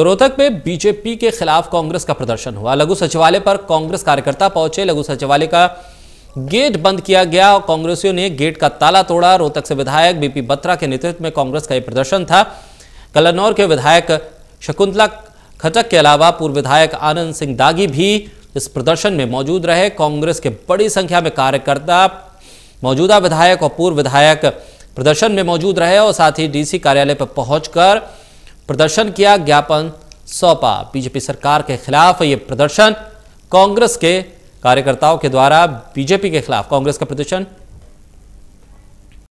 तो रोहतक में बीजेपी के खिलाफ कांग्रेस का प्रदर्शन हुआ लघु सचिवालय पर कांग्रेस कार्यकर्ता पहुंचे लघु सचिवालय का गेट बंद किया गया और कांग्रेसियों ने गेट का ताला तोड़ा रोहतक से विधायक बीपी बत्रा के नेतृत्व में कांग्रेस का यह प्रदर्शन था कलनौर के विधायक शकुंतला खटक के अलावा पूर्व विधायक आनंद सिंह दागी भी इस प्रदर्शन में मौजूद रहे कांग्रेस के बड़ी संख्या में कार्यकर्ता मौजूदा विधायक और पूर्व विधायक प्रदर्शन में मौजूद रहे और साथ ही डीसी कार्यालय पर पहुंचकर प्रदर्शन किया ज्ञापन सौंपा बीजेपी सरकार के खिलाफ ये प्रदर्शन कांग्रेस के कार्यकर्ताओं के द्वारा बीजेपी के खिलाफ कांग्रेस का प्रदर्शन